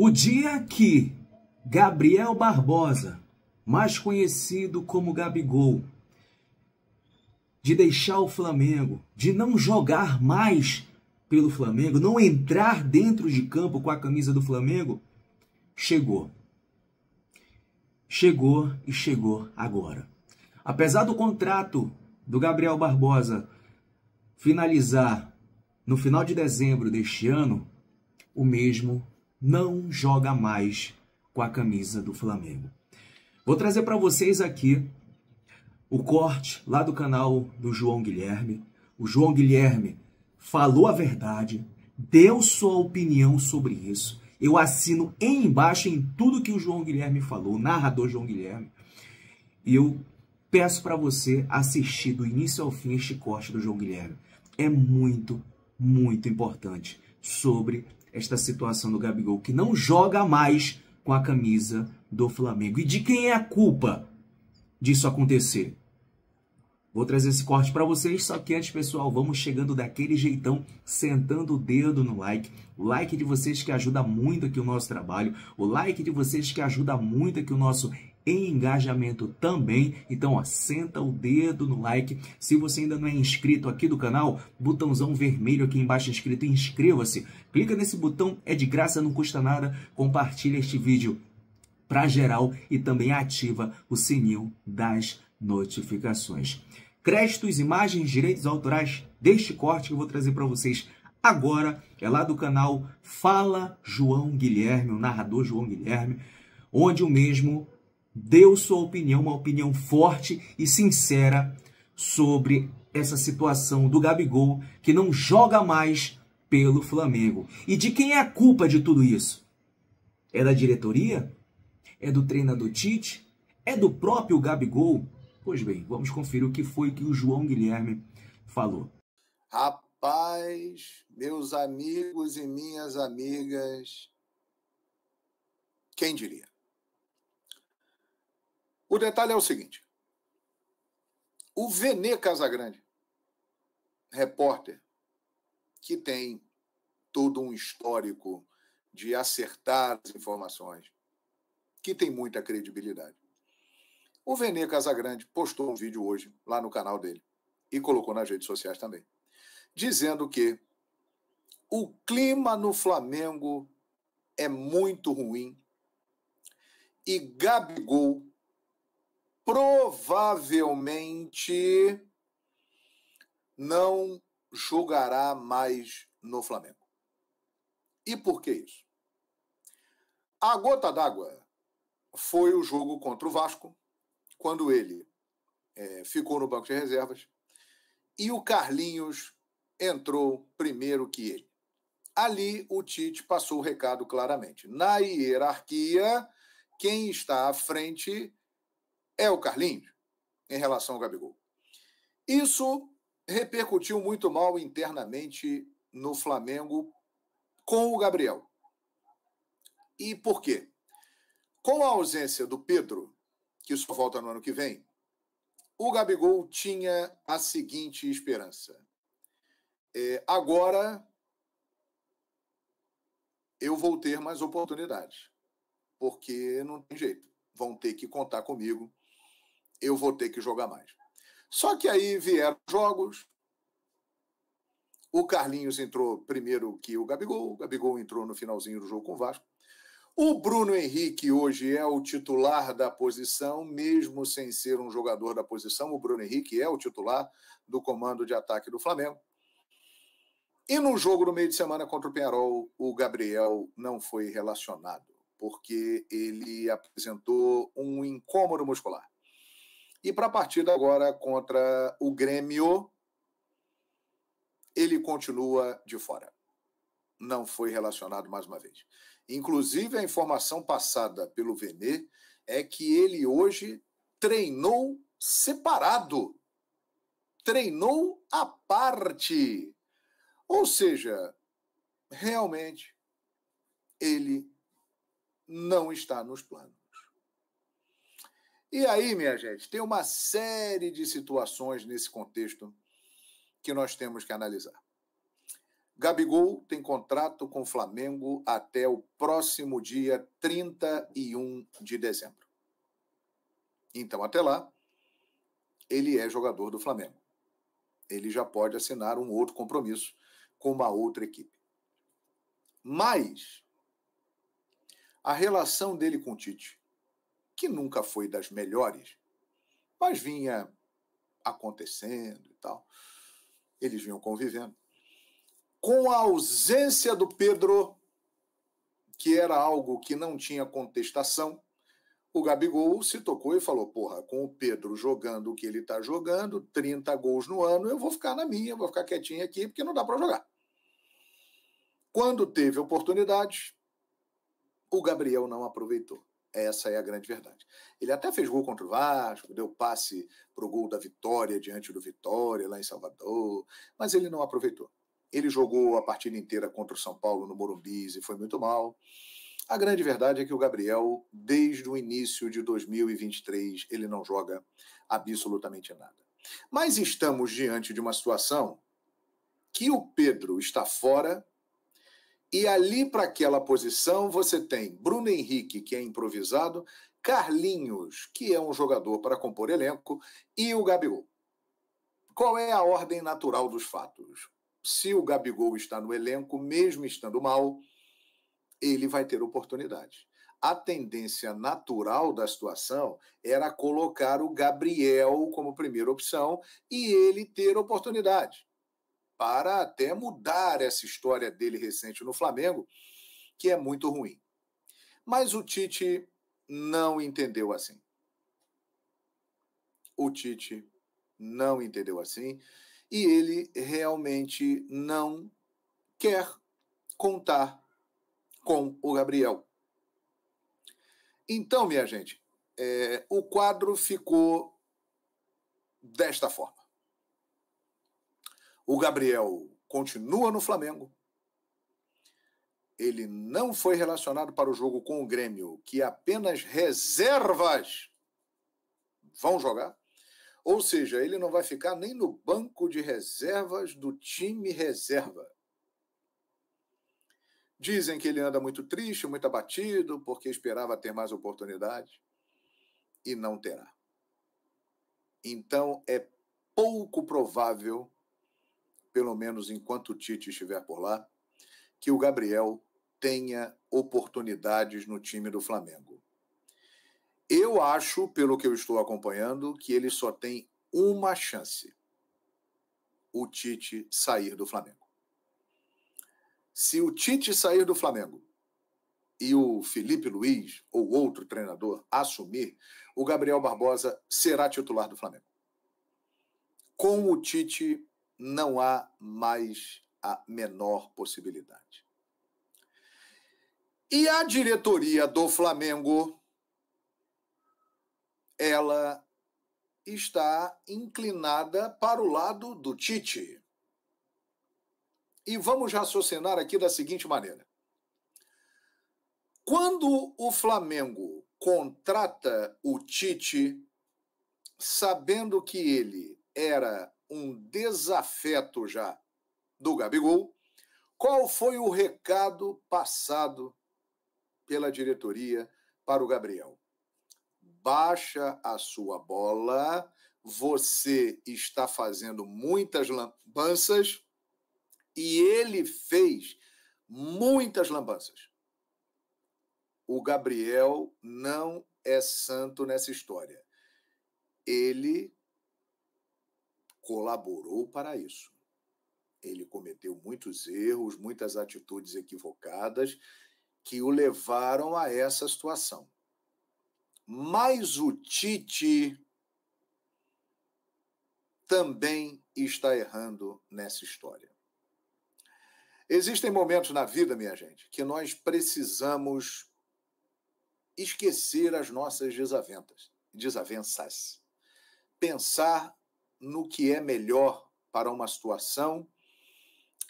O dia que Gabriel Barbosa, mais conhecido como Gabigol, de deixar o Flamengo, de não jogar mais pelo Flamengo, não entrar dentro de campo com a camisa do Flamengo, chegou. Chegou e chegou agora. Apesar do contrato do Gabriel Barbosa finalizar no final de dezembro deste ano, o mesmo não joga mais com a camisa do Flamengo. Vou trazer para vocês aqui o corte lá do canal do João Guilherme. O João Guilherme falou a verdade, deu sua opinião sobre isso. Eu assino embaixo em tudo que o João Guilherme falou, o narrador João Guilherme. E eu peço para você assistir do início ao fim este corte do João Guilherme. É muito, muito importante sobre esta situação do Gabigol, que não joga mais com a camisa do Flamengo. E de quem é a culpa disso acontecer? Vou trazer esse corte para vocês, só que antes, pessoal, vamos chegando daquele jeitão, sentando o dedo no like. O like de vocês que ajuda muito aqui o nosso trabalho, o like de vocês que ajuda muito aqui o nosso em engajamento também. Então, ó, senta o dedo no like. Se você ainda não é inscrito aqui do canal, botãozão vermelho aqui embaixo inscrito inscreva-se. Clica nesse botão, é de graça, não custa nada. Compartilha este vídeo para geral e também ativa o sininho das notificações. Créditos, imagens, direitos autorais deste corte que eu vou trazer para vocês agora é lá do canal Fala João Guilherme, o narrador João Guilherme, onde o mesmo deu sua opinião, uma opinião forte e sincera sobre essa situação do Gabigol, que não joga mais pelo Flamengo. E de quem é a culpa de tudo isso? É da diretoria? É do treinador Tite? É do próprio Gabigol? Pois bem, vamos conferir o que foi que o João Guilherme falou. Rapaz, meus amigos e minhas amigas, quem diria? O detalhe é o seguinte: o Venê Casagrande, repórter, que tem todo um histórico de acertar as informações, que tem muita credibilidade. O Venê Casagrande postou um vídeo hoje lá no canal dele e colocou nas redes sociais também, dizendo que o clima no Flamengo é muito ruim e Gabigol provavelmente não jogará mais no Flamengo. E por que isso? A gota d'água foi o jogo contra o Vasco, quando ele é, ficou no banco de reservas e o Carlinhos entrou primeiro que ele. Ali o Tite passou o recado claramente. Na hierarquia, quem está à frente é o Carlinhos em relação ao Gabigol. Isso repercutiu muito mal internamente no Flamengo com o Gabriel. E por quê? Com a ausência do Pedro, que só volta no ano que vem, o Gabigol tinha a seguinte esperança. É, agora eu vou ter mais oportunidades, porque não tem jeito. Vão ter que contar comigo eu vou ter que jogar mais. Só que aí vieram jogos. O Carlinhos entrou primeiro que o Gabigol. O Gabigol entrou no finalzinho do jogo com o Vasco. O Bruno Henrique hoje é o titular da posição, mesmo sem ser um jogador da posição. O Bruno Henrique é o titular do comando de ataque do Flamengo. E no jogo no meio de semana contra o Penarol, o Gabriel não foi relacionado, porque ele apresentou um incômodo muscular. E para a partida agora contra o Grêmio, ele continua de fora. Não foi relacionado mais uma vez. Inclusive, a informação passada pelo Vene é que ele hoje treinou separado. Treinou à parte. Ou seja, realmente, ele não está nos planos e aí, minha gente, tem uma série de situações nesse contexto que nós temos que analisar. Gabigol tem contrato com o Flamengo até o próximo dia 31 de dezembro. Então, até lá, ele é jogador do Flamengo. Ele já pode assinar um outro compromisso com uma outra equipe. Mas a relação dele com o Tite que nunca foi das melhores, mas vinha acontecendo e tal. Eles vinham convivendo. Com a ausência do Pedro, que era algo que não tinha contestação, o Gabigol se tocou e falou: Porra, com o Pedro jogando o que ele está jogando, 30 gols no ano, eu vou ficar na minha, vou ficar quietinho aqui, porque não dá para jogar. Quando teve oportunidade, o Gabriel não aproveitou. Essa é a grande verdade. Ele até fez gol contra o Vasco, deu passe para o gol da vitória diante do Vitória, lá em Salvador, mas ele não aproveitou. Ele jogou a partida inteira contra o São Paulo no Morumbi e foi muito mal. A grande verdade é que o Gabriel, desde o início de 2023, ele não joga absolutamente nada. Mas estamos diante de uma situação que o Pedro está fora e ali para aquela posição você tem Bruno Henrique, que é improvisado, Carlinhos, que é um jogador para compor elenco, e o Gabigol. Qual é a ordem natural dos fatos? Se o Gabigol está no elenco, mesmo estando mal, ele vai ter oportunidade. A tendência natural da situação era colocar o Gabriel como primeira opção e ele ter oportunidade para até mudar essa história dele recente no Flamengo, que é muito ruim. Mas o Tite não entendeu assim. O Tite não entendeu assim e ele realmente não quer contar com o Gabriel. Então, minha gente, é, o quadro ficou desta forma. O Gabriel continua no Flamengo. Ele não foi relacionado para o jogo com o Grêmio, que apenas reservas vão jogar. Ou seja, ele não vai ficar nem no banco de reservas do time reserva. Dizem que ele anda muito triste, muito abatido, porque esperava ter mais oportunidade e não terá. Então é pouco provável pelo menos enquanto o Tite estiver por lá, que o Gabriel tenha oportunidades no time do Flamengo. Eu acho, pelo que eu estou acompanhando, que ele só tem uma chance: o Tite sair do Flamengo. Se o Tite sair do Flamengo e o Felipe Luiz ou outro treinador assumir, o Gabriel Barbosa será titular do Flamengo. Com o Tite, não há mais a menor possibilidade. E a diretoria do Flamengo, ela está inclinada para o lado do Tite. E vamos raciocinar aqui da seguinte maneira. Quando o Flamengo contrata o Tite, sabendo que ele era um desafeto já do Gabigol, qual foi o recado passado pela diretoria para o Gabriel? Baixa a sua bola, você está fazendo muitas lambanças e ele fez muitas lambanças. O Gabriel não é santo nessa história. Ele colaborou para isso. Ele cometeu muitos erros, muitas atitudes equivocadas que o levaram a essa situação. Mas o Tite também está errando nessa história. Existem momentos na vida, minha gente, que nós precisamos esquecer as nossas desaventas, desavenças, pensar no que é melhor para uma situação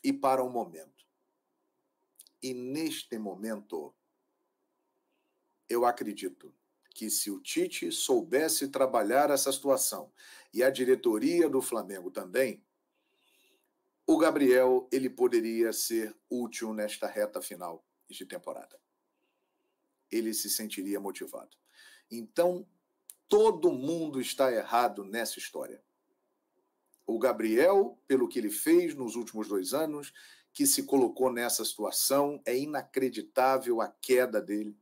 e para um momento. E neste momento, eu acredito que se o Tite soubesse trabalhar essa situação e a diretoria do Flamengo também, o Gabriel ele poderia ser útil nesta reta final de temporada. Ele se sentiria motivado. Então, todo mundo está errado nessa história o Gabriel, pelo que ele fez nos últimos dois anos, que se colocou nessa situação, é inacreditável a queda dele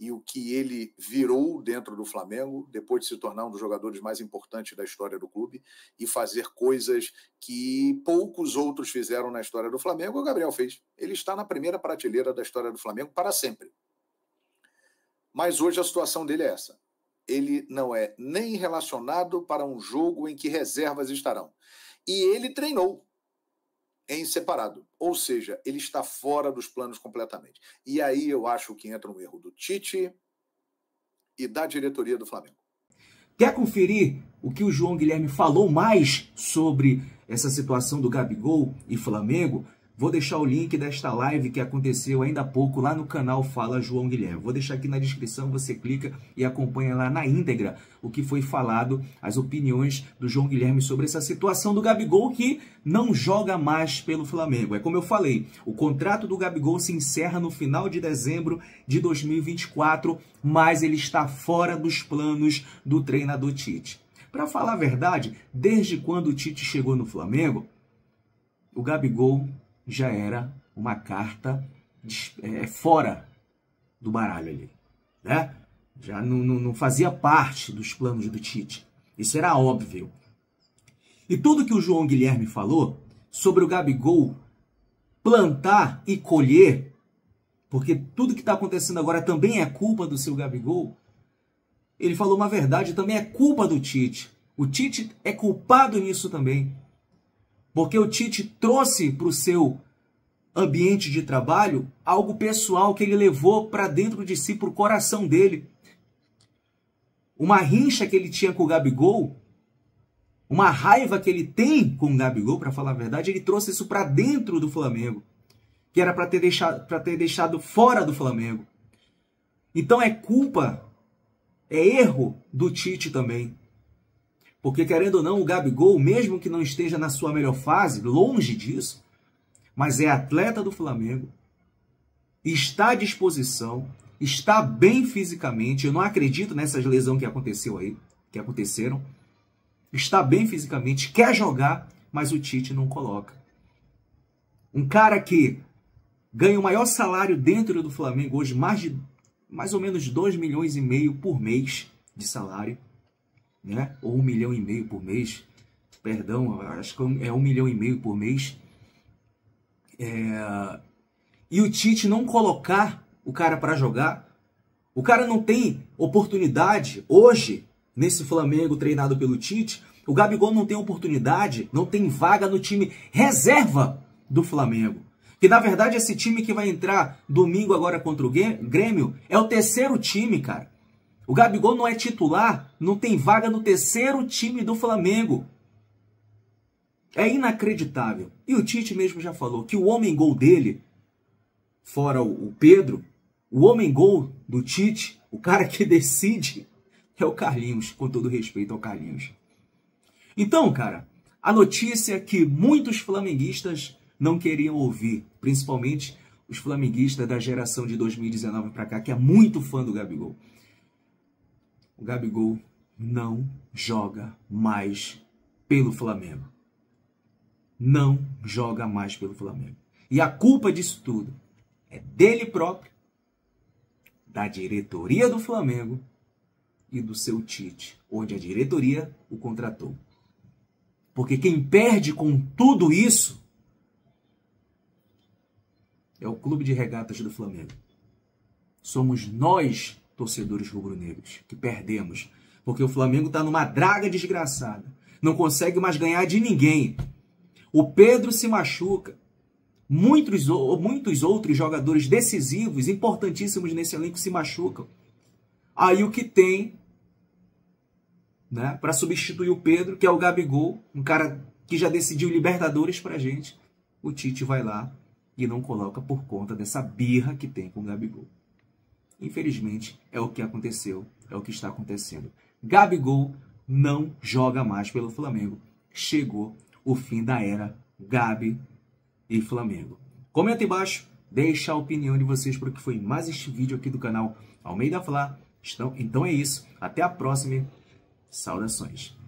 e o que ele virou dentro do Flamengo, depois de se tornar um dos jogadores mais importantes da história do clube e fazer coisas que poucos outros fizeram na história do Flamengo, o Gabriel fez. Ele está na primeira prateleira da história do Flamengo para sempre. Mas hoje a situação dele é essa ele não é nem relacionado para um jogo em que reservas estarão. E ele treinou em separado, ou seja, ele está fora dos planos completamente. E aí eu acho que entra um erro do Tite e da diretoria do Flamengo. Quer conferir o que o João Guilherme falou mais sobre essa situação do Gabigol e Flamengo? Vou deixar o link desta live que aconteceu ainda há pouco lá no canal Fala João Guilherme. Vou deixar aqui na descrição, você clica e acompanha lá na íntegra o que foi falado, as opiniões do João Guilherme sobre essa situação do Gabigol que não joga mais pelo Flamengo. É como eu falei, o contrato do Gabigol se encerra no final de dezembro de 2024, mas ele está fora dos planos do treinador Tite. Para falar a verdade, desde quando o Tite chegou no Flamengo, o Gabigol já era uma carta é, fora do baralho ali, né? Já não, não, não fazia parte dos planos do Tite. Isso era óbvio. E tudo que o João Guilherme falou sobre o Gabigol plantar e colher, porque tudo que está acontecendo agora também é culpa do seu Gabigol, ele falou uma verdade, também é culpa do Tite. O Tite é culpado nisso também. Porque o Tite trouxe para o seu ambiente de trabalho algo pessoal que ele levou para dentro de si, para o coração dele. Uma rincha que ele tinha com o Gabigol, uma raiva que ele tem com o Gabigol, para falar a verdade, ele trouxe isso para dentro do Flamengo, que era para ter, deixado, ter deixado fora do Flamengo. Então é culpa, é erro do Tite também. Porque, querendo ou não, o Gabigol, mesmo que não esteja na sua melhor fase, longe disso, mas é atleta do Flamengo, está à disposição, está bem fisicamente. Eu não acredito nessas lesões que aconteceu aí, que aconteceram. Está bem fisicamente, quer jogar, mas o Tite não coloca. Um cara que ganha o maior salário dentro do Flamengo hoje, mais de mais ou menos 2 milhões e meio por mês de salário né? Ou um milhão e meio por mês, perdão, acho que é um milhão e meio por mês. É... E o Tite não colocar o cara para jogar, o cara não tem oportunidade hoje nesse Flamengo treinado pelo Tite. O Gabigol não tem oportunidade, não tem vaga no time reserva do Flamengo. Que na verdade esse time que vai entrar domingo agora contra o Grêmio é o terceiro time, cara. O Gabigol não é titular, não tem vaga no terceiro time do Flamengo. É inacreditável. E o Tite mesmo já falou que o homem gol dele, fora o Pedro, o homem gol do Tite, o cara que decide, é o Carlinhos, com todo respeito ao Carlinhos. Então, cara, a notícia que muitos flamenguistas não queriam ouvir, principalmente os flamenguistas da geração de 2019 para cá, que é muito fã do Gabigol o Gabigol não joga mais pelo Flamengo. Não joga mais pelo Flamengo. E a culpa disso tudo é dele próprio, da diretoria do Flamengo e do seu Tite, onde a diretoria o contratou. Porque quem perde com tudo isso é o clube de regatas do Flamengo. Somos nós torcedores rubro-negros, que perdemos, porque o Flamengo está numa draga desgraçada, não consegue mais ganhar de ninguém. O Pedro se machuca. Muitos, muitos outros jogadores decisivos, importantíssimos nesse elenco, se machucam. Aí o que tem né, para substituir o Pedro, que é o Gabigol, um cara que já decidiu Libertadores para gente, o Tite vai lá e não coloca por conta dessa birra que tem com o Gabigol. Infelizmente, é o que aconteceu, é o que está acontecendo. Gabigol não joga mais pelo Flamengo. Chegou o fim da era Gabi e Flamengo. Comenta embaixo, deixa a opinião de vocês para o que foi mais este vídeo aqui do canal Almeida Flá. Então é isso, até a próxima. Saudações.